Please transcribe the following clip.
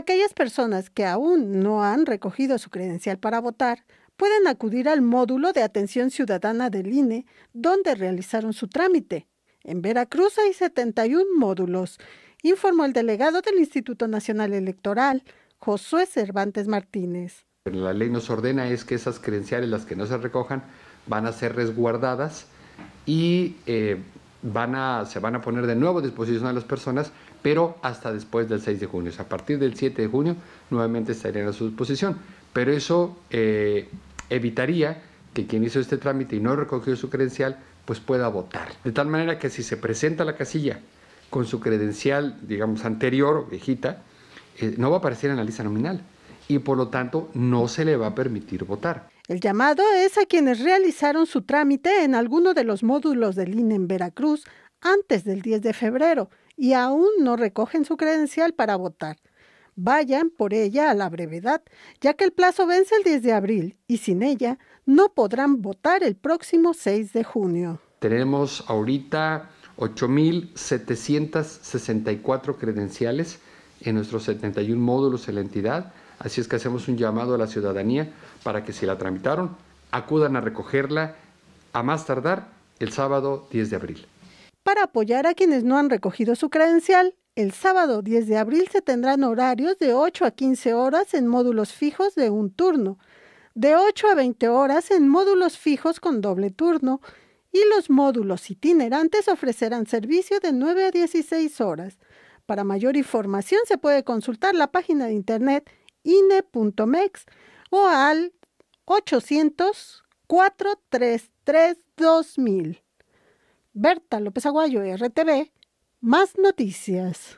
Aquellas personas que aún no han recogido su credencial para votar pueden acudir al módulo de atención ciudadana del INE donde realizaron su trámite. En Veracruz hay 71 módulos, informó el delegado del Instituto Nacional Electoral, Josué Cervantes Martínez. La ley nos ordena es que esas credenciales, las que no se recojan, van a ser resguardadas y eh, van a, se van a poner de nuevo a disposición de las personas, pero hasta después del 6 de junio. a partir del 7 de junio nuevamente estarían a su disposición. Pero eso eh, evitaría que quien hizo este trámite y no recogió su credencial, pues pueda votar. De tal manera que si se presenta la casilla con su credencial, digamos, anterior, viejita, eh, no va a aparecer en la lista nominal y por lo tanto no se le va a permitir votar. El llamado es a quienes realizaron su trámite en alguno de los módulos del INE en Veracruz antes del 10 de febrero y aún no recogen su credencial para votar. Vayan por ella a la brevedad, ya que el plazo vence el 10 de abril y sin ella no podrán votar el próximo 6 de junio. Tenemos ahorita 8.764 credenciales en nuestros 71 módulos en la entidad. Así es que hacemos un llamado a la ciudadanía para que si la tramitaron, acudan a recogerla a más tardar el sábado 10 de abril. Para apoyar a quienes no han recogido su credencial, el sábado 10 de abril se tendrán horarios de 8 a 15 horas en módulos fijos de un turno, de 8 a 20 horas en módulos fijos con doble turno y los módulos itinerantes ofrecerán servicio de 9 a 16 horas. Para mayor información se puede consultar la página de internet INE.mex o al 800 433 2000. Berta López Aguayo, RTV, más noticias.